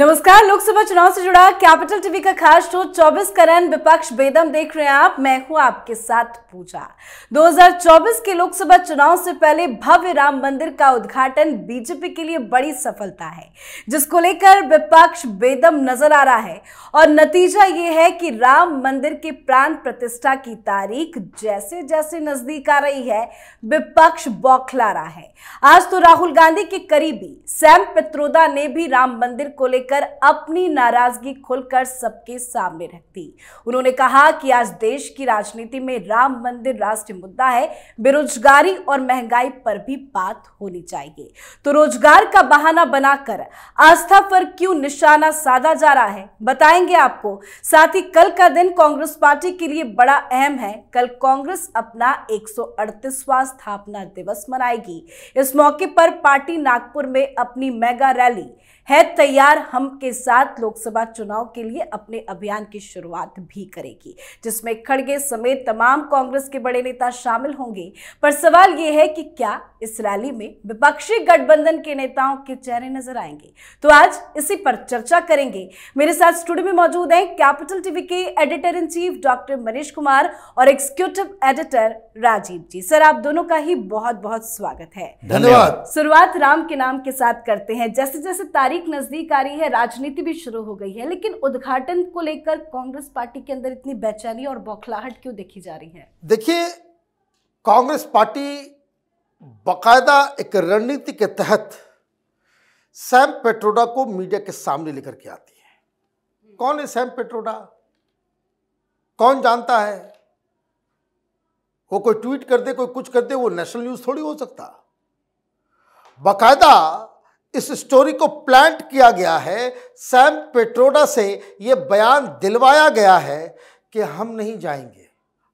नमस्कार लोकसभा चुनाव से जुड़ा कैपिटल टीवी का खास शो 24 करण विपक्ष बेदम देख रहे हैं आप मैं हूं आपके साथ पूजा 2024 के लोकसभा चुनाव से पहले भव्य राम मंदिर का उद्घाटन बीजेपी के लिए बड़ी सफलता है जिसको लेकर विपक्ष बेदम नजर आ रहा है और नतीजा ये है कि राम मंदिर के प्राण प्रतिष्ठा की तारीख जैसे जैसे नजदीक आ रही है विपक्ष बौखला रहा है आज तो राहुल गांधी के करीबी सैम पित्रोदा ने भी राम मंदिर को लेकर लेकर अपनी नाराजगी खुलकर सबके सामने रख दी उन्होंने कहा कि आज देश की राजनीति में राम मंदिर राष्ट्रीय मुद्दा है बेरोजगारी और महंगाई पर भी बात होनी चाहिए तो रोजगार का बहाना बनाकर आस्था पर क्यों निशाना साधा जा रहा है बताएंगे आपको साथ ही कल का दिन कांग्रेस पार्टी के लिए बड़ा अहम है कल कांग्रेस अपना एक स्थापना दिवस मनाएगी इस मौके पर पार्टी नागपुर में अपनी मेगा रैली है तैयार हम के साथ लोकसभा चुनाव के लिए अपने अभियान की शुरुआत भी करेगी जिसमें खड़गे समेत तमाम कांग्रेस के बड़े नेता शामिल होंगे पर सवाल यह है कि क्या इस रैली में विपक्षी गठबंधन के नेताओं के चेहरे नजर आएंगे तो आज इसी पर चर्चा करेंगे मेरे साथ स्टूडियो में मौजूद हैं कैपिटल टीवी के editor in chief doctor Manish Kumar और executive editor Rajiv ji sir आप दोनों का ही बहुत बहुत स्वागत है धन्यवाद शुरुआत राम के नाम के साथ करते हैं जैसे जैसे तारीख तारीख नज़दीक आ रही है राजनीति भी शुरू हो गई है लेकिन उद्घाटन को लेकर कांग्रेस पार्टी के अंदर इतनी बेचैनी और बौखलाहट क्यों देखी जा रही है देखिए कांग्रेस पार्टी बकायदा एक रणनीति के तहत सैम पेट्रोडा को मीडिया के सामने लेकर के आती है कौन है सैम पेट्रोडा कौन जानता है वो कोई ट्वीट कर दे कोई कुछ कर दे वो नेशनल न्यूज़ थोड़ी हो सकता बाकायदा इस स्टोरी को प्लांट किया गया है सैम पेट्रोडा से ये बयान दिलवाया गया है कि हम नहीं जाएंगे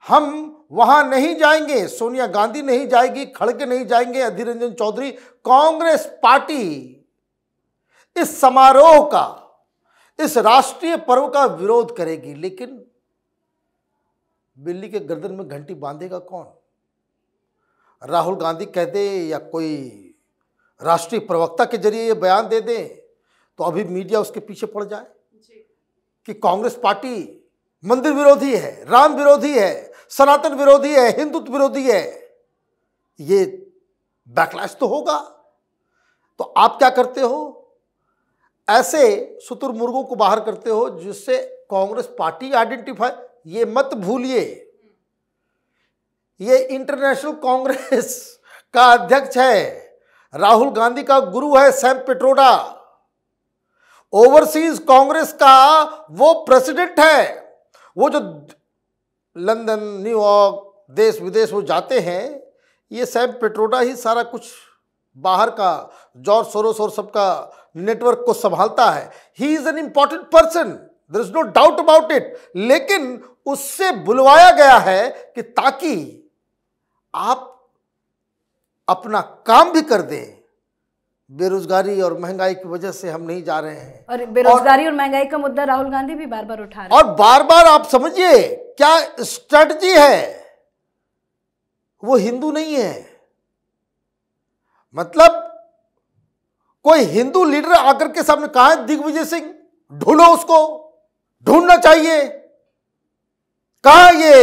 हम वहां नहीं जाएंगे सोनिया गांधी नहीं जाएगी खड़गे नहीं जाएंगे अधीर रंजन चौधरी कांग्रेस पार्टी इस समारोह का इस राष्ट्रीय पर्व का विरोध करेगी लेकिन बिल्ली के गर्दन में घंटी बांधेगा कौन राहुल गांधी कहते या कोई राष्ट्रीय प्रवक्ता के जरिए ये बयान दे दें तो अभी मीडिया उसके पीछे पड़ जाए कि कांग्रेस पार्टी मंदिर विरोधी है राम विरोधी है सनातन विरोधी है हिंदुत्व विरोधी है ये बैकलैश तो होगा तो आप क्या करते हो ऐसे सुतुर मुर्गों को बाहर करते हो जिससे कांग्रेस पार्टी आइडेंटिफाई ये मत भूलिए ये इंटरनेशनल कांग्रेस का अध्यक्ष है राहुल गांधी का गुरु है सैम पिट्रोडा ओवरसीज कांग्रेस का वो प्रेसिडेंट है वो जो लंदन न्यूयॉर्क देश विदेश वो जाते हैं ये सैम पेट्रोडा ही सारा कुछ बाहर का जॉर्ज सोरोस और सबका नेटवर्क को संभालता है he is an important person there is no doubt about it लेकिन उससे बुलवाया गया है कि ताकि आप अपना काम भी कर दें बेरोजगारी और महंगाई की वजह से हम नहीं जा रहे हैं और बेरोजगारी और, और महंगाई का मुद्दा राहुल गांधी भी बार बार उठा रहे हैं और बार बार आप समझिए क्या स्ट्रेटजी है वो हिंदू नहीं है मतलब कोई हिंदू लीडर आकर के सामने कहा है दिग्विजय सिंह ढूंढो उसको ढूंढना चाहिए कहा ये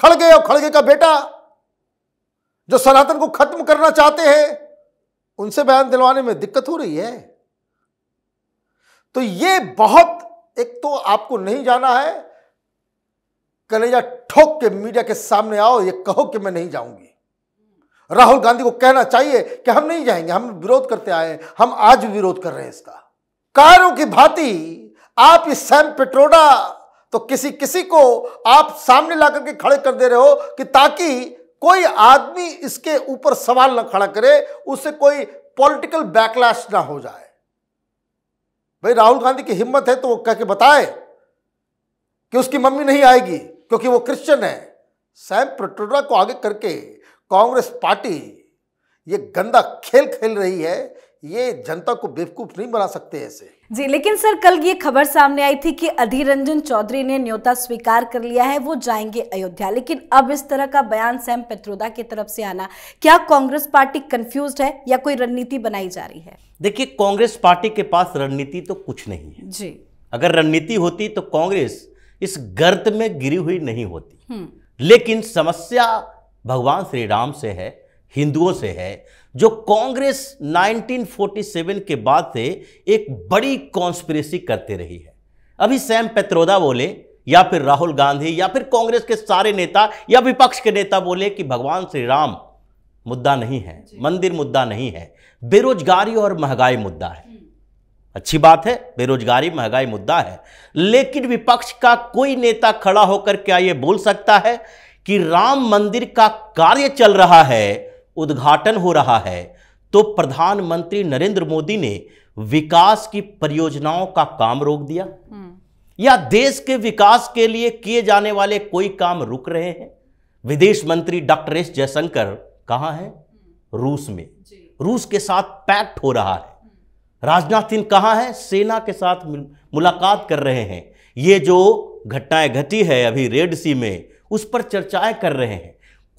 खड़गे और खड़गे का बेटा जो सनातन को खत्म करना चाहते हैं उनसे बयान दिलवाने में दिक्कत हो रही है तो ये बहुत एक तो आपको नहीं जाना है कलेजा ठोक के मीडिया के सामने आओ ये कहो कि मैं नहीं जाऊंगी राहुल गांधी को कहना चाहिए कि हम नहीं जाएंगे हम विरोध करते आए हम आज भी विरोध कर रहे हैं इसका कारों की भांति आप ये सैम पेट्रोडा तो किसी किसी को आप सामने ला करके खड़े कर दे रहे हो कि ताकि कोई आदमी इसके ऊपर सवाल न खड़ा करे उससे कोई पॉलिटिकल बैकलैश ना हो जाए भाई राहुल गांधी की हिम्मत है तो वो कह के बताए कि उसकी मम्मी नहीं आएगी क्योंकि वो क्रिश्चियन है सैम पेट्रोडा को आगे करके कांग्रेस पार्टी ये गंदा खेल खेल रही है ये जनता को बेवकूफ़ नहीं बना सकते ऐसे जी लेकिन सर कल ये खबर सामने आई थी कि अधीर रंजन चौधरी ने न्योता स्वीकार कर लिया है वो जाएंगे अयोध्या लेकिन अब इस तरह का बयान सैम पेत्रोदा की तरफ से आना क्या कांग्रेस पार्टी कंफ्यूज है या कोई रणनीति बनाई जा रही है देखिए कांग्रेस पार्टी के पास रणनीति तो कुछ नहीं है जी अगर रणनीति होती तो कांग्रेस इस गर्त में गिरी हुई नहीं होती हम्म। लेकिन समस्या भगवान श्री राम से है हिंदुओं से है जो कांग्रेस 1947 के बाद से एक बड़ी कॉन्स्पिरेसी करते रही है अभी सैम पेत्रोदा बोले या फिर राहुल गांधी या फिर कांग्रेस के सारे नेता या विपक्ष के नेता बोले कि भगवान श्री राम मुद्दा नहीं है मंदिर मुद्दा नहीं है बेरोजगारी और महंगाई मुद्दा है अच्छी बात है बेरोजगारी महंगाई मुद्दा है लेकिन विपक्ष का कोई नेता खड़ा होकर क्या यह बोल सकता है कि राम मंदिर का कार्य चल रहा है उद्घाटन हो रहा है तो प्रधानमंत्री नरेंद्र मोदी ने विकास की परियोजनाओं का काम रोक दिया हम्म। या देश के विकास के लिए किए जाने वाले कोई काम रुक रहे हैं विदेश मंत्री डॉक्टर एस जयशंकर कहां हैं रूस में रूस के साथ पैक्ट हो रहा है राजनाथ सिंह कहां हैं सेना के साथ मुलाकात कर रहे हैं ये जो घटनाएं घटी है अभी रेड सी में उस पर चर्चाएं कर रहे हैं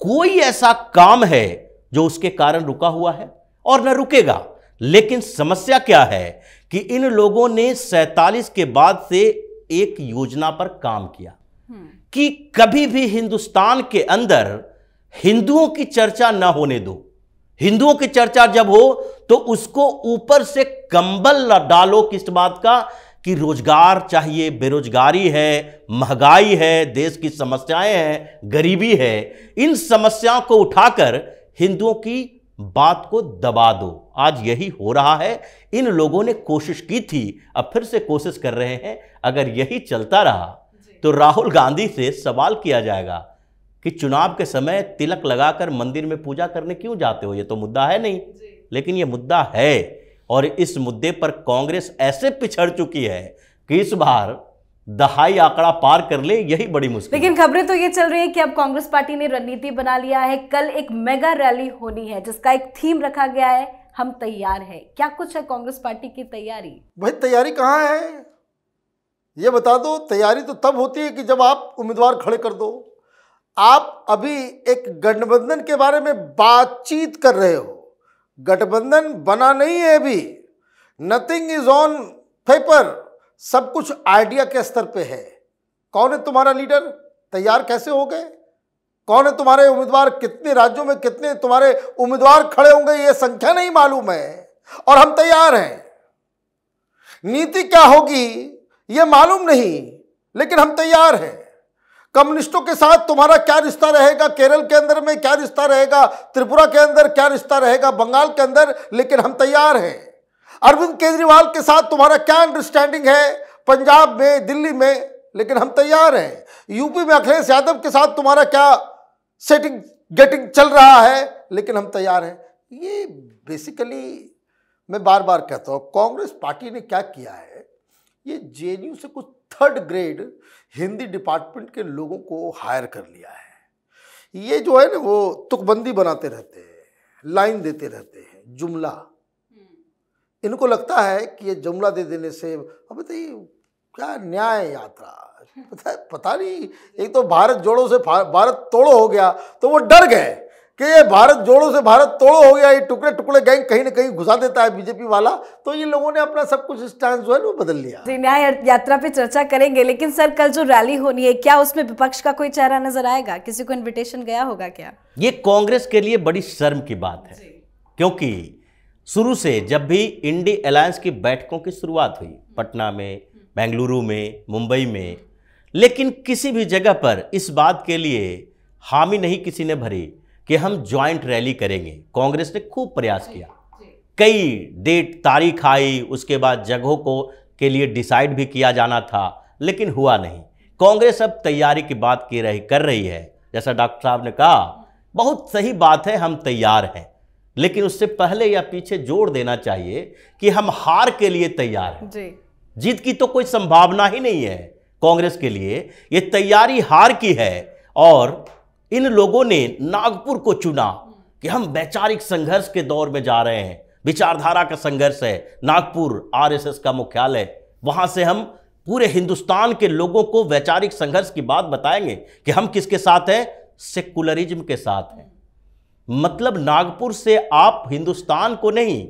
कोई ऐसा काम है जो उसके कारण रुका हुआ है और न रुकेगा लेकिन समस्या क्या है कि इन लोगों ने सैतालीस के बाद से एक योजना पर काम किया हम्म। कि कभी भी हिंदुस्तान के अंदर हिंदुओं की चर्चा ना होने दो हिंदुओं की चर्चा जब हो तो उसको ऊपर से कंबल डालो किस बात का कि रोजगार चाहिए बेरोजगारी है महंगाई है देश की समस्याएं हैं गरीबी है इन समस्याओं को उठाकर हिंदुओं की बात को दबा दो आज यही हो रहा है इन लोगों ने कोशिश की थी अब फिर से कोशिश कर रहे हैं अगर यही चलता रहा तो राहुल गांधी से सवाल किया जाएगा कि चुनाव के समय तिलक लगाकर मंदिर में पूजा करने क्यों जाते हो ये तो मुद्दा है नहीं लेकिन ये मुद्दा है और इस मुद्दे पर कांग्रेस ऐसे पिछड़ चुकी है कि इस बार दहाई आंकड़ा पार कर ले यही बड़ी मुश्किल लेकिन खबरें तो ये चल रही है कि अब कांग्रेस पार्टी ने रणनीति बना लिया है कल एक मेगा रैली होनी है जिसका एक थीम रखा गया है हम तैयार है क्या कुछ है कांग्रेस पार्टी की तैयारी भाई तैयारी कहाँ है ये बता दो तैयारी तो तब होती है कि जब आप उम्मीदवार खड़े कर दो आप अभी एक गठबंधन के बारे में बातचीत कर रहे हो गठबंधन बना नहीं है अभी नथिंग इज ऑन पेपर सब कुछ आइडिया के स्तर पे है कौन है तुम्हारा लीडर तैयार कैसे हो गए कौन है तुम्हारे उम्मीदवार कितने राज्यों में कितने तुम्हारे उम्मीदवार खड़े होंगे ये संख्या नहीं मालूम है और हम तैयार हैं नीति क्या होगी ये मालूम नहीं लेकिन हम तैयार हैं कम्युनिस्टों के साथ तुम्हारा क्या रिश्ता रहेगा केरल के अंदर में क्या रिश्ता रहेगा त्रिपुरा के अंदर क्या रिश्ता रहेगा बंगाल के अंदर लेकिन हम तैयार हैं अरविंद केजरीवाल के साथ तुम्हारा क्या अंडरस्टैंडिंग है पंजाब में दिल्ली में लेकिन हम तैयार हैं यूपी में अखिलेश यादव के साथ तुम्हारा क्या सेटिंग गेटिंग चल रहा है लेकिन हम तैयार हैं ये बेसिकली मैं बार बार कहता हूँ कांग्रेस पार्टी ने क्या किया है ये जे से कुछ थर्ड ग्रेड हिंदी डिपार्टमेंट के लोगों को हायर कर लिया है ये जो है ना वो तुकबंदी बनाते रहते हैं लाइन देते रहते हैं जुमला इनको लगता है कि ये जुमला दे देने से अब बताइए क्या न्याय यात्रा पता पता नहीं एक तो भारत जोड़ों से भारत तोड़ो हो गया तो वो डर गए कि ये भारत जोड़ों से भारत तोड़ो हो गया ये टुकड़े टुकड़े गैंग कहीं ना कहीं घुसा देता है बीजेपी वाला तो ये लोगों ने अपना सब कुछ स्टैंड जो है वो बदल लिया न्याय यात्रा पे चर्चा करेंगे लेकिन सर कल जो रैली होनी है क्या उसमें विपक्ष का कोई चेहरा नजर आएगा किसी को इन्विटेशन गया होगा क्या ये कांग्रेस के लिए बड़ी शर्म की बात है क्योंकि शुरू से जब भी इंडी अलायंस की बैठकों की शुरुआत हुई हम्म। पटना में हम्म। बेंगलुरु में मुंबई में लेकिन किसी भी जगह पर इस बात के लिए हामी नहीं किसी ने भरी कि हम ज्वाइंट रैली करेंगे कांग्रेस ने खूब प्रयास किया कई डेट तारीख आई उसके बाद जगहों को के लिए डिसाइड भी किया जाना था लेकिन हुआ नहीं कांग्रेस अब तैयारी की बात की रही कर रही है जैसा डॉक्टर साहब ने कहा हम्म। बहुत सही बात है हम तैयार हैं लेकिन उससे पहले या पीछे जोड़ देना चाहिए कि हम हार के लिए तैयार हैं जी जीत की तो कोई संभावना ही नहीं है कांग्रेस के लिए ये तैयारी हार की है और इन लोगों ने नागपुर को चुना कि हम वैचारिक संघर्ष के दौर में जा रहे हैं विचारधारा का संघर्ष है नागपुर आरएसएस का मुख्यालय वहां से हम पूरे हिंदुस्तान के लोगों को वैचारिक संघर्ष की बात बताएंगे कि हम किसके साथ हैं सेकुलरिज्म के साथ हैं मतलब नागपुर से आप हिंदुस्तान को नहीं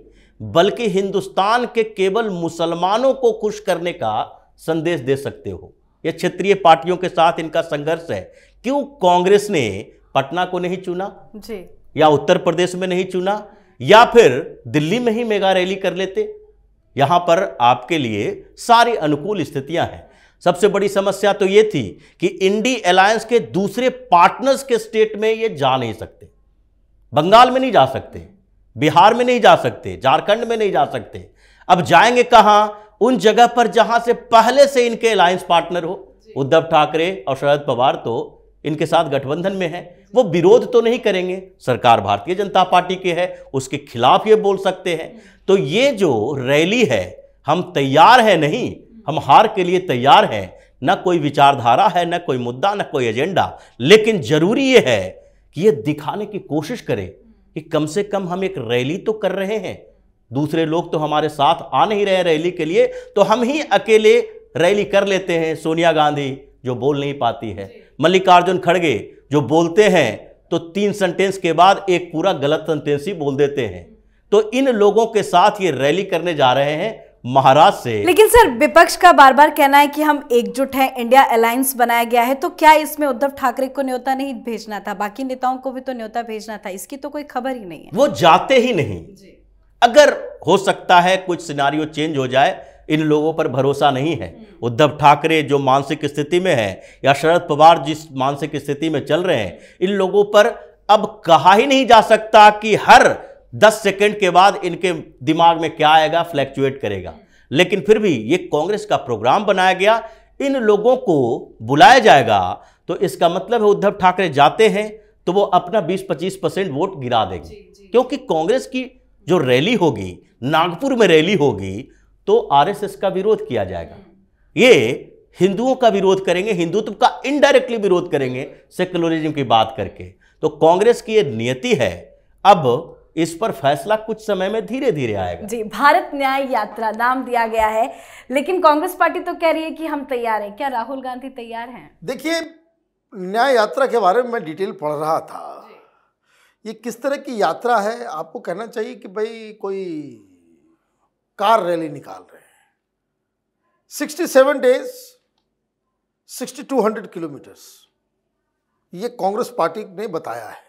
बल्कि हिंदुस्तान के केवल मुसलमानों को खुश करने का संदेश दे सकते हो यह क्षेत्रीय पार्टियों के साथ इनका संघर्ष है क्यों कांग्रेस ने पटना को नहीं चुना जी या उत्तर प्रदेश में नहीं चुना या फिर दिल्ली में ही मेगा रैली कर लेते यहां पर आपके लिए सारी अनुकूल स्थितियां हैं सबसे बड़ी समस्या तो ये थी कि इंडी अलायंस के दूसरे पार्टनर्स के स्टेट में ये जा नहीं सकते बंगाल में नहीं जा सकते बिहार में नहीं जा सकते झारखंड में नहीं जा सकते अब जाएंगे कहाँ उन जगह पर जहां से पहले से इनके अलायंस पार्टनर हो उद्धव ठाकरे और शरद पवार तो इनके साथ गठबंधन में है वो विरोध तो नहीं करेंगे सरकार भारतीय जनता पार्टी की है उसके खिलाफ ये बोल सकते हैं तो ये जो रैली है हम तैयार हैं नहीं हम हार के लिए तैयार हैं ना कोई विचारधारा है ना कोई मुद्दा ना कोई एजेंडा लेकिन जरूरी ये है ये दिखाने की कोशिश करें कि कम से कम हम एक रैली तो कर रहे हैं दूसरे लोग तो हमारे साथ आ नहीं रहे रैली के लिए तो हम ही अकेले रैली कर लेते हैं सोनिया गांधी जो बोल नहीं पाती है मल्लिकार्जुन खड़गे जो बोलते हैं तो तीन सेंटेंस के बाद एक पूरा गलत सेंटेंस ही बोल देते हैं तो इन लोगों के साथ ये रैली करने जा रहे हैं महाराज से लेकिन सर विपक्ष का बार बार कहना है कि हम एकजुट हैं इंडिया अलायंस बनाया गया है तो क्या इसमें उद्धव ठाकरे को न्योता नहीं भेजना था बाकी नेताओं को भी तो न्योता भेजना था इसकी तो कोई खबर ही नहीं है वो जाते ही नहीं अगर हो सकता है कुछ सिनारियो चेंज हो जाए इन लोगों पर भरोसा नहीं है हम्म। उद्धव ठाकरे जो मानसिक स्थिति में है या शरद पवार जिस मानसिक स्थिति में चल रहे हैं इन लोगों पर अब कहा ही नहीं जा सकता कि हर दस सेकेंड के बाद इनके दिमाग में क्या आएगा फ्लैक्चुएट करेगा लेकिन फिर भी ये कांग्रेस का प्रोग्राम बनाया गया इन लोगों को बुलाया जाएगा तो इसका मतलब है उद्धव ठाकरे जाते हैं तो वो अपना 20-25 परसेंट वोट गिरा देंगे क्योंकि कांग्रेस की जो रैली होगी नागपुर में रैली होगी तो आरएसएस का विरोध किया जाएगा ये हिंदुओं का विरोध करेंगे हिंदुत्व का इनडायरेक्टली विरोध करेंगे सेकुलरिज्म की बात करके तो कांग्रेस की ये नियति है अब इस पर फैसला कुछ समय में धीरे धीरे आएगा जी भारत न्याय यात्रा नाम दिया गया है लेकिन कांग्रेस पार्टी तो कह रही है कि हम तैयार हैं क्या राहुल गांधी तैयार हैं देखिए न्याय यात्रा के बारे में मैं डिटेल पढ़ रहा था ये किस तरह की यात्रा है आपको कहना चाहिए कि भाई कोई कार रैली निकाल रहे हैं sixty seven days sixty two hundred kilometres ये कांग्रेस पार्टी ने बताया है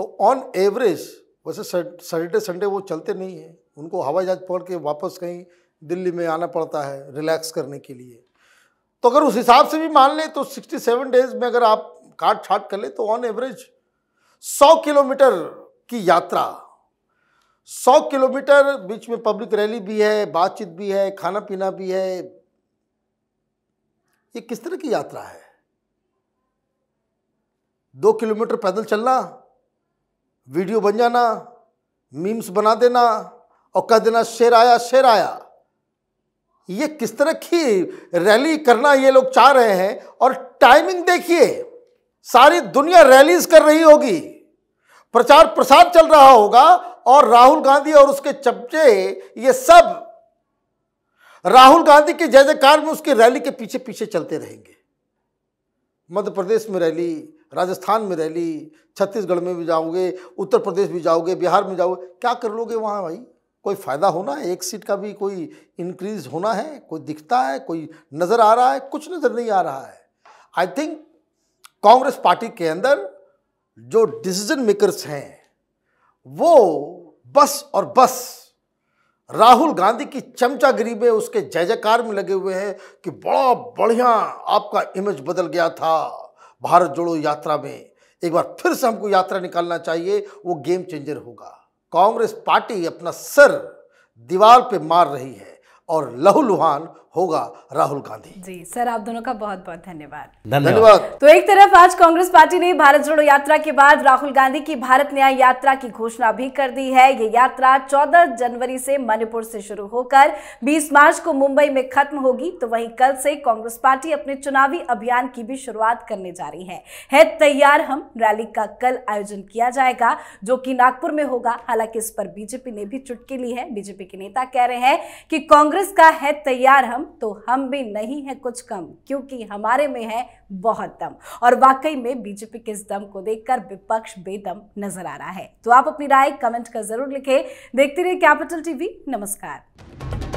तो ऑन एवरेज वैसे सैटरडे संडे वो चलते नहीं हैं उनको हवाई जहाज़ पकड़ के वापस कहीं दिल्ली में आना पड़ता है रिलैक्स करने के लिए तो अगर उस हिसाब से भी मान लें तो 67 डेज में अगर आप काट छाट कर ले तो ऑन एवरेज 100 किलोमीटर की यात्रा 100 किलोमीटर बीच में पब्लिक रैली भी है बातचीत भी है खाना पीना भी है ये किस तरह की यात्रा है दो किलोमीटर पैदल चलना वीडियो बन जाना मीम्स बना देना और कह देना शेर आया शेर आया ये किस तरह की रैली करना ये लोग चाह रहे हैं और टाइमिंग देखिए सारी दुनिया रैलीज कर रही होगी प्रचार प्रसार चल रहा होगा और राहुल गांधी और उसके चपचे ये सब राहुल गांधी के जय जयकार में उसकी रैली के पीछे पीछे चलते रहेंगे मध्य प्रदेश में रैली राजस्थान में रह ली छत्तीसगढ़ में भी जाओगे उत्तर प्रदेश भी जाओगे बिहार में जाओगे क्या कर लोगे वहाँ भाई कोई फ़ायदा होना है एक सीट का भी कोई इंक्रीज होना है कोई दिखता है कोई नज़र आ रहा है कुछ नज़र नहीं आ रहा है आई थिंक कांग्रेस पार्टी के अंदर जो डिसीजन मेकर्स हैं वो बस और बस राहुल गांधी की चमचागिरी में उसके जय जयकार में लगे हुए हैं कि बड़ा बढ़िया आपका इमेज बदल गया था भारत जोड़ो यात्रा में एक बार फिर से हमको यात्रा निकालना चाहिए वो गेम चेंजर होगा कांग्रेस पार्टी अपना सर दीवार पे मार रही है और लहूलुहान होगा राहुल गांधी जी सर आप दोनों का बहुत बहुत धन्यवाद धन्यवाद तो एक तरफ आज कांग्रेस पार्टी ने भारत जोड़ो यात्रा के बाद राहुल गांधी की भारत न्याय यात्रा की घोषणा भी कर दी है ये यात्रा 14 जनवरी से मणिपुर से शुरू होकर 20 मार्च को मुंबई में खत्म होगी तो वहीं कल से कांग्रेस पार्टी अपने चुनावी अभियान की भी शुरुआत करने जा रही है, है तैयार हम रैली का कल आयोजन किया जाएगा जो की नागपुर में होगा हालांकि इस पर बीजेपी ने भी चुटकी ली है बीजेपी के नेता कह रहे हैं कि कांग्रेस का है तैयार हम कम तो हम भी नहीं है कुछ कम क्योंकि हमारे में है बहुत दम और वाकई में बीजेपी के इस दम को देखकर विपक्ष बेदम नजर आ रहा है तो आप अपनी राय कमेंट कर जरूर लिखें देखते रहिए कैपिटल टीवी नमस्कार